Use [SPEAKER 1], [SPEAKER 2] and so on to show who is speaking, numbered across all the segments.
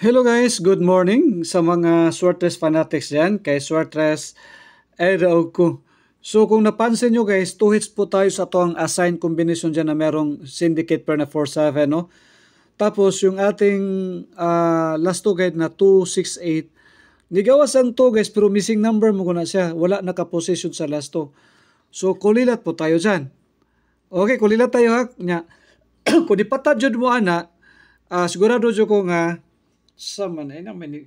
[SPEAKER 1] Hello guys, good morning sa mga Swartres fanatics dyan, kay Swartres Edaog ko. So kung napansin nyo guys, 2 hits po tayo sa toang assigned combination dyan na merong syndicate per na 4-7, no? Tapos yung ating uh, last 2 guide na 2-6-8, nigawas ang 2 guys pero missing number mo ko na siya, wala nakaposition sa last 2. So kulilat po tayo dyan. Okay, kulilat tayo ha. Kung ipatad mo ana, uh, sigurado dyan ko nga, sa manay eh, na mani eh,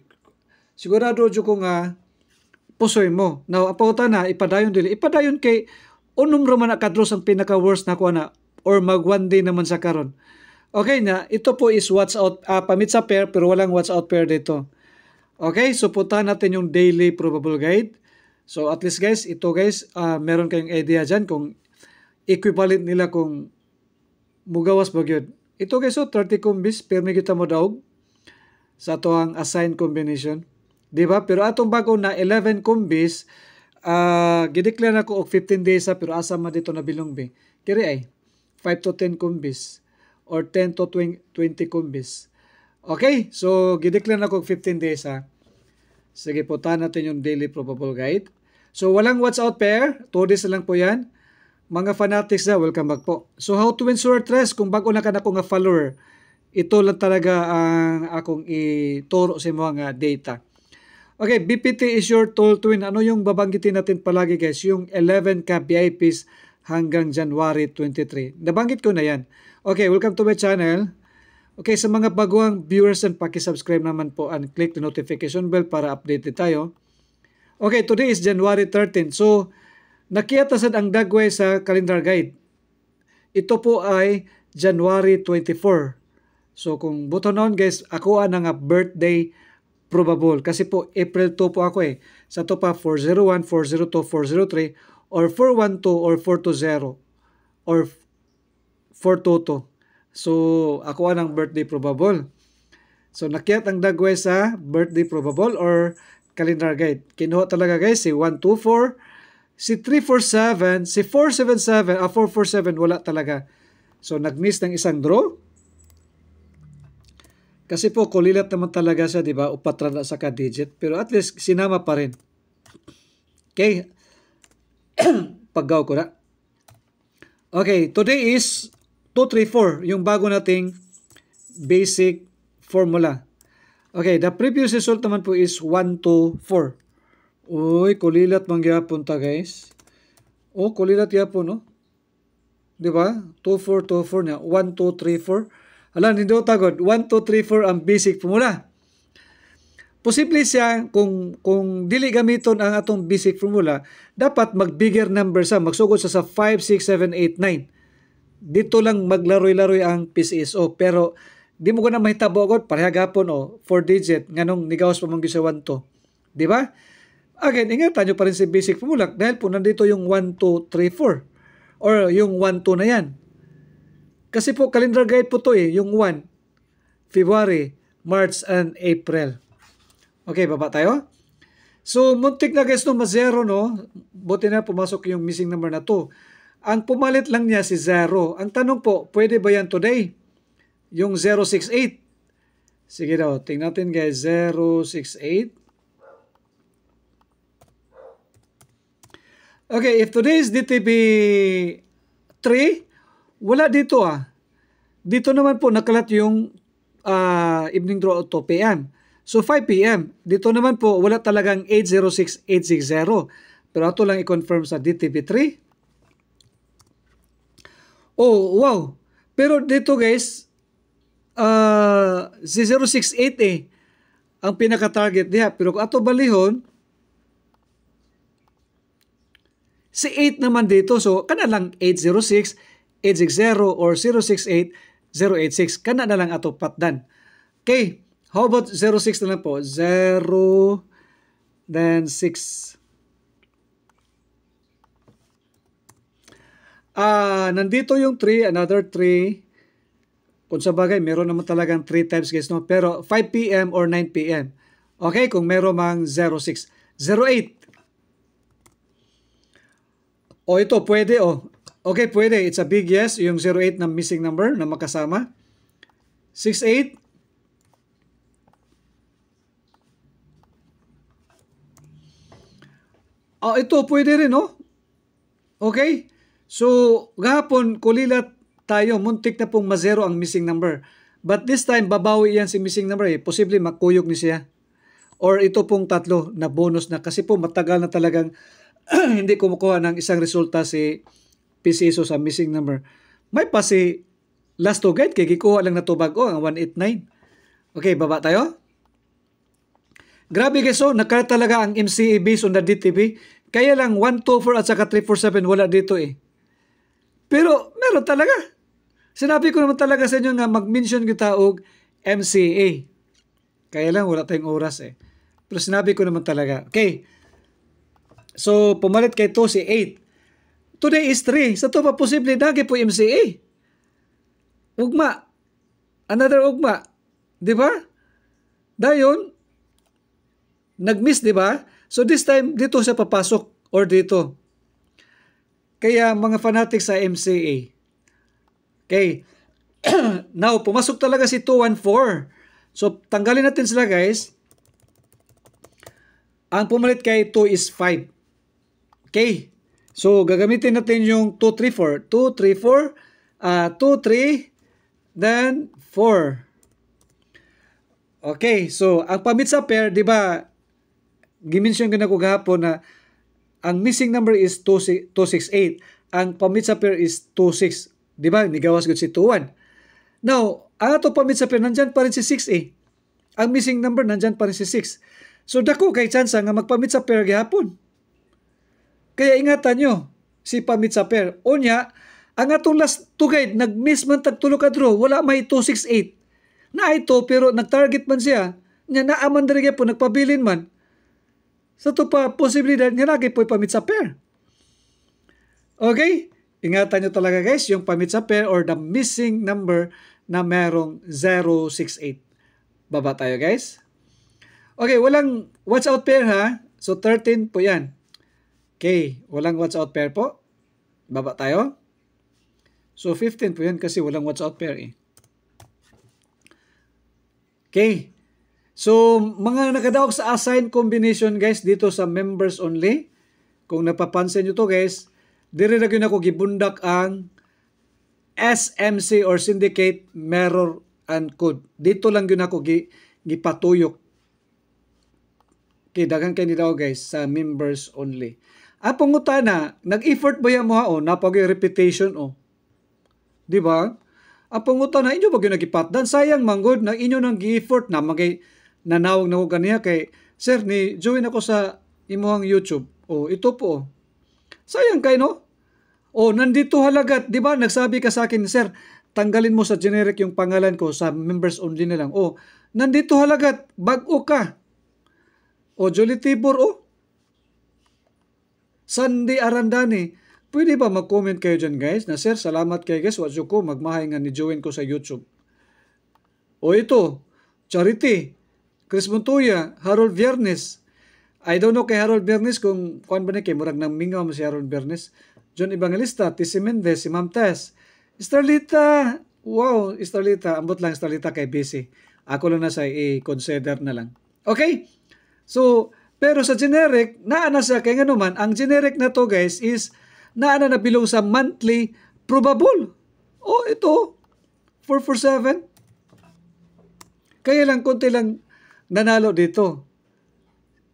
[SPEAKER 1] sigurado jud ko nga posoy mo now apauta na ipadayon dili ipadayon kay unom ra man kadros ang pinaka worst na ko na or mag one day naman sa karon okay na ito po is watch out uh, pamit sa pair pero walang watch out pair dito okay so putahan natin yung daily probable guide so at least guys ito guys uh, meron kayong idea diyan kung equivalent nila kung mugawas ba yun. Ito guys, so 30 kumbis, pero may kita mo daog sa tuang assigned combination. Di ba? Pero atong bago na 11 kumbis, uh, gideclare ako og 15 days sa pero asa man dito na bilongbe. Kiri ay 5 to 10 kumbis or 10 to 20 kumbis. Okay, so gideclare na ako og 15 days ha. Sige po, tahan natin yung daily probable guide. So walang watch out pair, 2 days lang po yan. Mga fanatics na, welcome back po. So how to win sure trust kung bago na ka na ko nga follower ito lang talaga ang akong ituro sa mga data. Okay, BPT is your tool to Ano yung babanggitin natin palagi guys? Yung 11 ka VIPs hanggang January 23. Nabanggit ko na yan. Okay, welcome to my channel. Okay, sa mga baguang viewers and paki-subscribe naman po and click the notification bell para updated tayo. Okay, today is January 13. So, nakiatasad ang dagway sa calendar guide. Ito po ay January 24. So kung buto noon guys, ako ah, na nga birthday probable. Kasi po April 2 po ako eh. Sa to pa 401, 402, 403 or 412 or 420 or 422. So ako ah, ang birthday probable. So nakiat ang dagway sa birthday probable or calendar guide. Kinuha talaga guys si 124, si 347, si 477, ah 447 wala talaga. So nagmiss ng isang draw kasi po, kulilat naman talaga siya, di ba? Upatra na sa ka-digit. Pero at least, sinama pa rin. Okay? Paggaw ko na. Okay, today is 234, yung bago nating basic formula. Okay, the previous result naman po is 124. 2, Uy, kulilat mangyapon ta guys. Oh, kulilat yapon, no? Oh. Di ba? 2, 4, 2, na. 1, alam, nindot agad. 1, 2, 3, 4 ang basic formula. Posible siya kung kung dili gamiton ang atong basic formula, dapat mag bigger number sa magsugod sa sa 5 6 7 8 9. Dito lang maglaroy-laroy ang PCSO oh, pero di mo gana mahitabo agad pareha gapon o oh, 4 digit nganong nigawas pa mong sa 1 to. Di ba? Again, ingatan nyo pa rin si basic formula dahil po nandito yung 1 2 3 4 or yung 1 2 na yan. Kasi po, calendar guide po to eh, yung 1, February, March, and April. Okay, baba tayo. So, muntik na guys no, ma-zero no. Buti na pumasok yung missing number na to. Ang pumalit lang niya si 0. Ang tanong po, pwede ba yan today? Yung 068. Sige daw, tingnan natin guys, 068. Okay, if today is DTB 3, wala dito ah. Dito naman po nakalat yung uh, evening draw to PM. So 5 PM. Dito naman po wala talagang 806860. Pero ato lang i-confirm sa DTP3. Oh, wow. Pero dito guys, uh, si 068 eh, ang pinaka-target niya. Pero kung ato balihon, si 8 naman dito. So, kana lang 806 860 or 068 086 kana na lang ato patdan. Okay, how about 06 na lang po? 0 then 6 Ah, uh, nandito yung 3, another 3. Kung sa bagay, meron naman talagang 3 times guys, no? Pero 5 p.m. or 9 p.m. Okay, kung meron mang 06. 08. O ito, pwede, o. Oh. Okay, pwede. It's a big yes. Yung 08 na missing number na makasama. 68. Oh, ah, ito, pwede rin, no? Okay? So, gahapon, kulilat tayo. Muntik na pong ma-zero ang missing number. But this time, babawi yan si missing number eh. Posible makuyog ni siya. Or ito pong tatlo na bonus na kasi po matagal na talagang hindi kumukuha ng isang resulta si piso sa missing number. May pa si last to guide kay gikuha lang natubag ko ang 189. Okay, baba tayo. Grabe guys, so oh, nakaya talaga ang MCA based on the DTV. Kaya lang 124 at saka 347 wala dito eh. Pero meron talaga. Sinabi ko naman talaga sa inyo nga mag-mention kita og MCA. Kaya lang wala tayong oras eh. Pero sinabi ko naman talaga. Okay. So pumalit kay to si 8. Today is 3. Sa to pa posible dagi po MCA. Ugma. Another ugma. Di ba? Dayon, nagmiss, di ba? So this time, dito siya papasok or dito. Kaya mga fanatics sa MCA. Okay. Now, pumasok talaga si 214. So, tanggalin natin sila guys. Ang pumalit kay 2 is 5. Okay. So, gagamitin natin yung 2, 3, 4. 2, 3, 4. Uh, 2, 3, then 4. Okay, so, ang pamit sa pair, di ba, gimension ko na ko gahapon na ang missing number is 268. Ang pamit sa pair is 26. Di ba, nigawas ko si 21. Now, ang ato pamit sa pair, nandyan pa rin si 6 eh. Ang missing number, nandyan pa rin si 6. So, dako kay chance nga magpamit sa pair gahapon. Kaya ingatan nyo, si Pamitsaper. O niya, ang atong last two guide, nag-miss man tagtulo draw, wala may 268. Na ito, pero nag-target man siya. Nya naaman na po, nagpabilin man. Sa to pa, posibilidad nga lagi po Pamitsaper. Okay? Ingatan nyo talaga guys, yung Pamitsaper or the missing number na merong 068. Baba tayo guys. Okay, walang watch out pair ha. So 13 po yan. Okay, walang watch out pair po. Baba tayo. So, 15 po yan kasi walang watch out pair eh. Okay. So, mga nakadaok sa assigned combination guys dito sa members only. Kung napapansin niyo to guys, dire na ako gibundak ang SMC or syndicate mirror and code. Dito lang yun ako gi, gipatuyok. Okay, dagan kayo ni guys sa members only. Apong utana, nag-effort ba yan mo ha oh, o, napagay reputation o. Oh. Di ba? Apong utana, inyo ba ginagipatdan? Sayang manggod, na inyo nang gi-effort na magay nanawag na ko kaniya kay, Sir, ni join ako sa imuhang YouTube. O, oh, ito po. Sayang kay no? O, nandito halagat, di ba? Nagsabi ka sa akin, Sir, tanggalin mo sa generic yung pangalan ko sa members only na lang. O, nandito halagat, bago ka. O, Jolie Tibor, o, Sunday Arandani. Pwede ba mag-comment kayo dyan guys na sir, salamat kay guys, wadyo ko, magmahay nga ni Join ko sa YouTube. O ito, Charity, Chris Montoya, Harold Viernes. I don't know kay Harold Viernes kung kuan ba ni kay murag nang mingaw si Harold Viernes. John Evangelista, Tissy Mendez, si Ma'am Tess. Starlita, wow, Starlita, ambot lang Starlita kay busy. Ako lang na sa i-consider na lang. Okay? So, pero sa generic, naana sa kay nga naman, ang generic na to guys is naana na below sa monthly probable. Oh, ito, 447. Kaya lang, konti lang nanalo dito.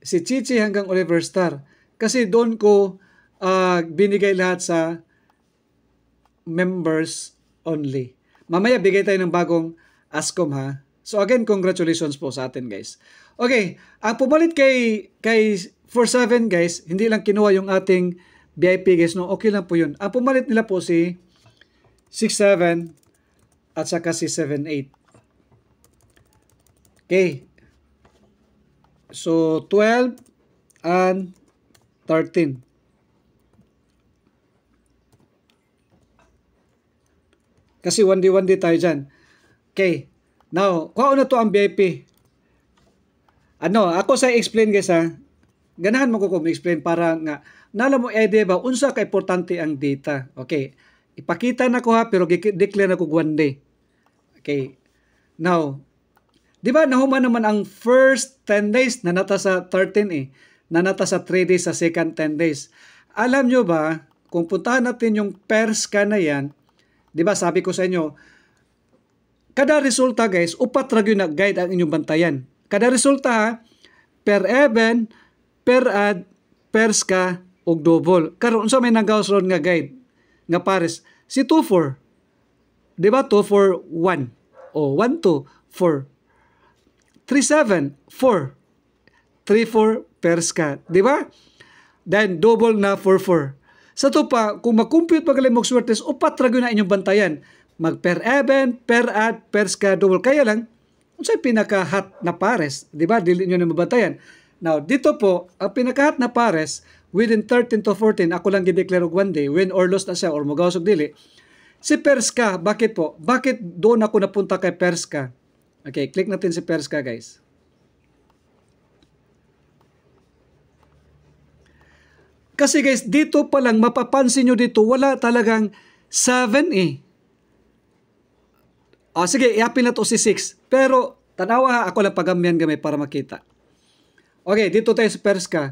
[SPEAKER 1] Si Chichi hanggang Oliver Star. Kasi doon ko uh, binigay lahat sa members only. Mamaya bigay tayo ng bagong ASCOM ha. So again, congratulations po sa atin guys. Okay, ang ah, pumalit kay, kay 47 guys, hindi lang kinuha yung ating VIP guys. No? Okay lang po yun. Ang ah, pumalit nila po si 67 at saka si 78. Okay. So 12 and 13. Kasi 1D 1D tayo dyan. Okay. Now, kuha ano na to ang VIP. Ano, ako sa explain guys ha. Ganahan mo ko explain para nga nala mo idea ba unsa ka importante ang data. Okay. Ipakita na ko ha pero declare na ko one day. Okay. Now, di ba nahuma naman ang first 10 days na nata sa 13 eh. Nanata sa 3 days sa second 10 days. Alam nyo ba, kung puntahan natin yung pers ka na yan, di ba sabi ko sa inyo, Kada resulta guys, upat ra na guide ang inyong bantayan. Kada resulta ha, per even, per ad, per ska, og double. Karon unsa so may nagawas ron nga guide nga pares si 24. Di ba 2 for 1. O 1 2 4 3 7 4 3 4 di ba? Then double na 4 4. Sa to pa, kung mag-compute pagalimog swertes, upat ra na inyong bantayan mag per event, per at, per schedule. Kaya lang, unsay pinaka-hot na pares, di ba? Dili nyo na mabatayan. Now, dito po, ang pinaka-hot na pares, within 13 to 14, ako lang gideclare og one day, win or loss na siya, or magawasog dili. Si Perska, bakit po? Bakit doon ako napunta kay Perska? Okay, click natin si Perska, guys. Kasi guys, dito pa lang, mapapansin nyo dito, wala talagang 7 eh. Oh, sige, iapin na to si 6. Pero, tanawa ha, ako lang pagamyan gamay para makita. Okay, dito tayo sa Perska.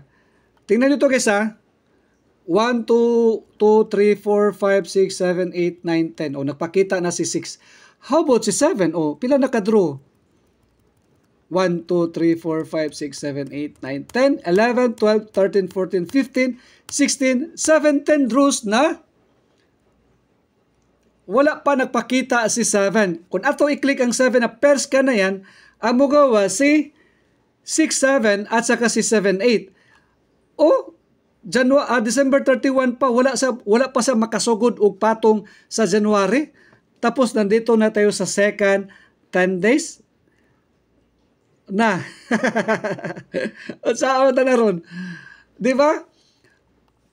[SPEAKER 1] Tingnan nyo to guys ha. 1, 2, 2, 3, 4, 5, 6, 7, 8, 9, 10. O, nagpakita na si 6. How about si 7? O, pila nakadraw? 1, 2, 3, 4, 5, 6, 7, 8, 9, 10, 11, 12, 13, 14, 15, 16, 7, 10 draws na wala pa nagpakita si 7. Kung ato i-click ang 7 na pairs ka na yan, ang mugawa si 6-7 at saka si 7-8. O January, uh, December 31 pa, wala, sa, wala pa sa makasugod og patong sa January. Tapos nandito na tayo sa second 10 days na. Saan na na ron? Di ba?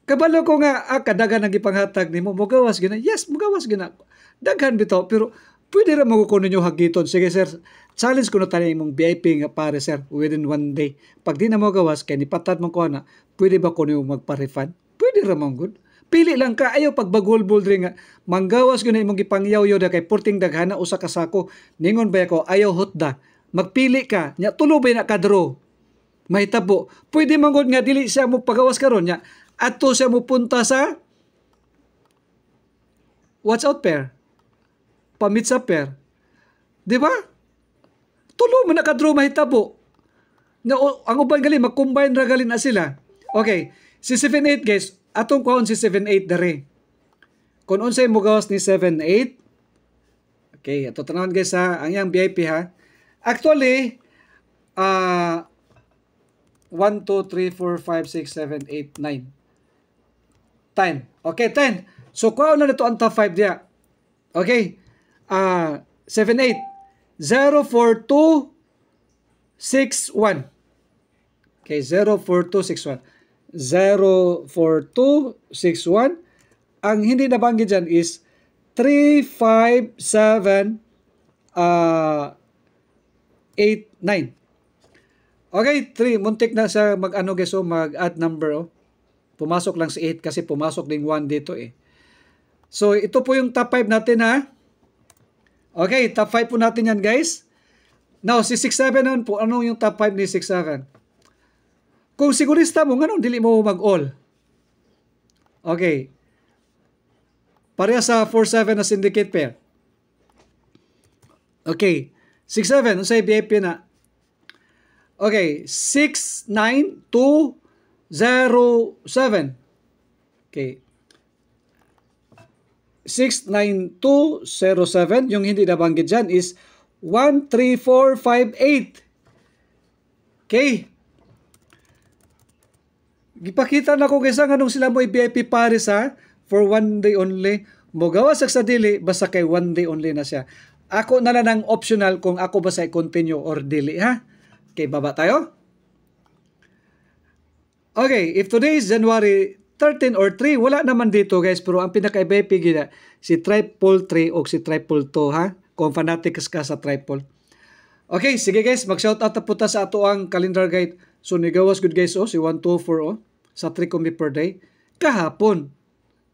[SPEAKER 1] Kabalo ko nga, ah, kadagan ang ipanghatag ni mo, mugawas gina. Yes, mugawas gina. Daghan bitaw, pero pwede ra magukunin nyo hagiton. Sige sir, challenge ko na tayo imong VIP nga pare sir, within one day. Pag di na mugawas, kaya patat mong kuha na, pwede ba ko nyo magpa-refund? Pwede ra mong good. Pili lang ka, ayaw pag bagulbol rin nga. Manggawas gina na imong gipangyaw yoda kay porting daghana usa ka sako. Ningon ba ako, ayaw hotda. Magpili ka, nya tulo na kadro? Mahitabo. Pwede mong mangod nga dili siya mo pagawas karon nya Ato siya mupunta sa watch out pair. Pamit sa pair. Di ba? Tulo mo nakadro mahitabo. Na, o, ang uban gali, mag-combine ra gali na sila. Okay. Si 7-8 guys, atong kuhaon si 7-8 dare. Kung unsay mo gawas ni 7-8, okay, ito tanawin guys ha, ang yang VIP ha. Actually, ah, uh, 1, 2, 3, 4, 5, 6, 7, 8, 9 ten. Okay, ten. So, kuha na nito ang top 5 niya. Okay. Uh, 7, 8. 0, 4, 2, 6, 1. Okay, 0, 4, 2, 6, 1. 0, 4, 2, 6, 1. Ang hindi nabanggit dyan is 3, 5, 7, uh, 8, 9. Okay, 3. Muntik na sa mag-ano guys, so oh, mag-add number. Oh. Pumasok lang si 8 kasi pumasok ding 1 dito eh. So, ito po yung top 5 natin ha. Okay, top 5 po natin yan guys. Now, si 6-7 naman po, ano yung top 5 ni 6-7? Kung sigurista mo, ganun, dili mo mag-all. Okay. Pareha sa 4-7 na syndicate pair. Okay. 6-7, unsay BIP na. Okay, 6, 9, 2, 07. Okay. 69207, yung hindi nabanggit dyan is 13458. Okay. Gipakita na ko kaysa nganong sila mo i-VIP Paris ha for one day only. Mogawa sa dili basta kay one day only na siya. Ako na lang optional kung ako ba sa continue or dili ha. Okay, baba tayo. Okay, if today is January 13 or 3, wala naman dito guys, pero ang pinaka-ebepi gina, si triple 3 o si triple 2 ha, kung fanatics ka sa triple. Okay, sige guys, mag-shoutout na puta sa ato ang calendar guide. So nigawas good guys oh, si 124 oh, sa 3 kumi per day. Kahapon,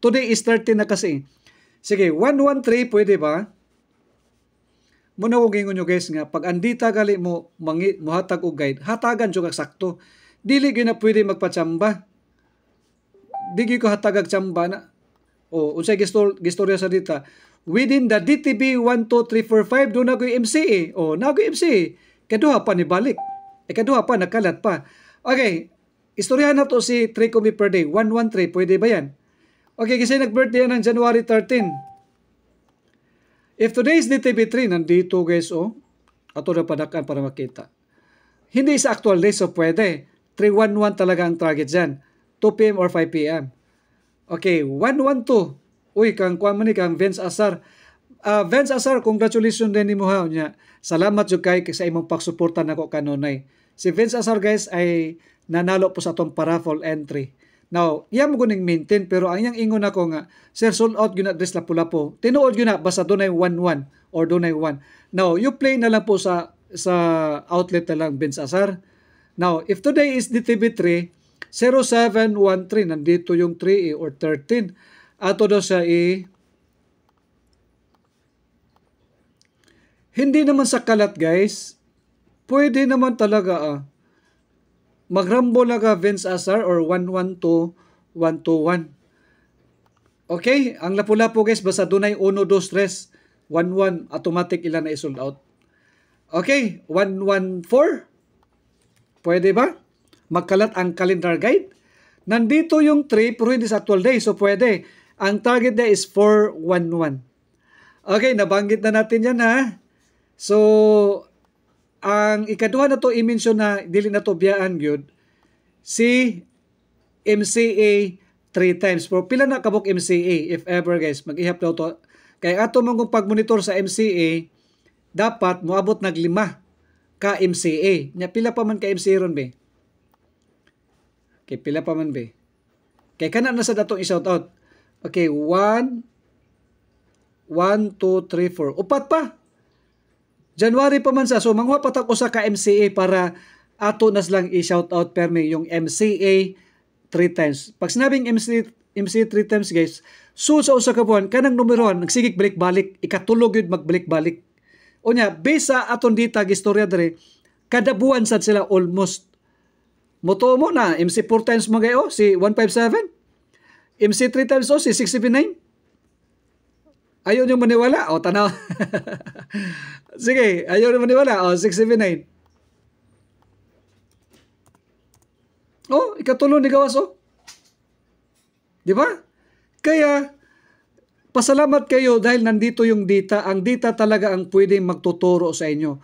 [SPEAKER 1] today is 13 na kasi. Sige, 113 pwede ba? Muna ko gingon nyo guys nga, pag andita gali mo, mangi, muhatag og guide, hatagan siya sakto. Dili gyud na pwede magpatsamba. Dili ko hatagag tsamba na. Oh, unsay gistor gistorya sa dita? Within the DTB 12345 do na ko MC. O na ko MC. Kaduha pa ni balik. E kaduha pa nakalat pa. Okay, istoryahan na to si Tricomi per day. 113, pwede ba yan? Okay, kasi nag-birthday yan ng January 13. If today is DTB3, nandito guys, oh, ato na panakan para makita. Hindi sa actual day, so pwede. 311 talaga ang target dyan. 2 p.m. or 5 p.m. Okay, 112. Uy, kang kuha mo ni kang Vince Asar. Uh, ah, Vince Asar, congratulations din ni mo Niya. Salamat yung kay sa imong pagsuporta nako kanunay. Si Vince Asar guys ay nanalo po sa atong paraffle entry. Now, iya mo guning maintain pero ang iyang ingon ako nga, sir sold out gyud na dress la pula po. Tinuod gyud na basta dunay 11 or dunay 1. Now, you play na lang po sa sa outlet na lang Vince Asar Now, if today is DTB 3, 0713, nandito yung 3 eh, or 13. Ato daw sa eh, Hindi naman sa kalat guys. Pwede naman talaga ah. Magrambo na ka Vince Azar or 112121. Okay, ang lapu-lapu guys basta dunay 1 2 3 11 automatic ilan na isold out. Okay, 114 Pwede ba? Magkalat ang calendar guide? Nandito yung 3 pero hindi sa 12 days. So pwede. Ang target day is 411. Okay, nabanggit na natin yan ha. So, ang ikaduha na to i-mention na dili na to biyaan gyud si MCA 3 times. Pero pila na kabok MCA if ever guys, mag-ihap daw to. Kay ato mong pag-monitor sa MCA, dapat moabot naglima ka MCA. Nya pila pa man ka MCA ron be. Okay, pila pa man be. Okay, kana na sa datong i-shout out. Okay, 1 1 2 3 4. Upat pa. January pa man sa so manguha patak usa ka MCA para ato nas lang i-shout out per me yung MCA 3 times. Pag sinabing MCA MC 3 times guys. So sa usa ka buwan kanang numero 1 nagsigig balik-balik, ikatulog yun magbalik-balik. Unya, besa aton dita gistorya dere, kada buwan sad sila almost. Moto mo na, MC 4 times mo gayo, oh, si 157. MC 3 times o, oh, si 679. Ayaw nyo maniwala? O, oh, tanaw. Sige, ayaw nyo maniwala? O, 679. O, ikatulong ni Gawas o. Di ba? Kaya, Pasalamat kayo dahil nandito yung dita. Ang dita talaga ang pwede magtuturo sa inyo.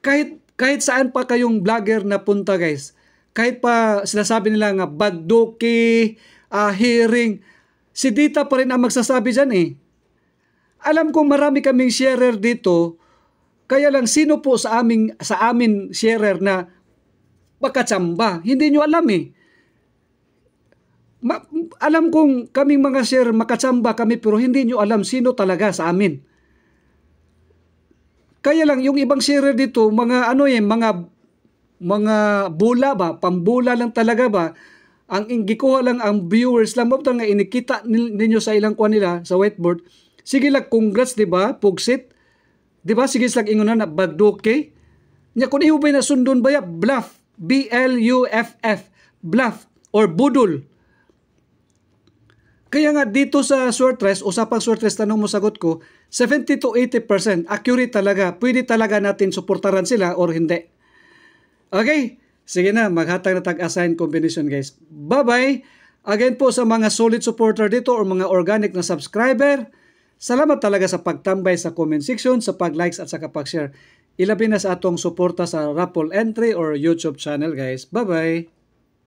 [SPEAKER 1] Kahit, kahit saan pa kayong vlogger na punta guys, kahit pa sinasabi nila nga baduki, uh, ah, hearing, si dita pa rin ang magsasabi dyan eh. Alam kong marami kaming sharer dito, kaya lang sino po sa aming sa amin sharer na bakatsamba, hindi nyo alam eh ma- alam kong kaming mga sir, makachamba kami pero hindi nyo alam sino talaga sa amin. Kaya lang, yung ibang sir dito, mga ano eh, mga, mga bula ba, pambula lang talaga ba, ang ingikuha lang ang viewers lang mabta nga inikita ninyo sa ilang kuan nila sa whiteboard sige lang congrats di ba pugsit di ba sige lang ingunan na bagdoke nya kun ihubay na sundon ba ya bluff B L U F F bluff or budol kaya nga dito sa short rest, usapang short rest, tanong mo sagot ko, 70 to 80% accurate talaga. Pwede talaga natin suportaran sila or hindi. Okay? Sige na, maghatag na tag-assign combination guys. Bye-bye! Again po sa mga solid supporter dito or mga organic na subscriber, salamat talaga sa pagtambay sa comment section, sa pag-likes at sa kapag-share. Ilabi na sa atong suporta sa Rapol Entry or YouTube channel guys. Bye-bye!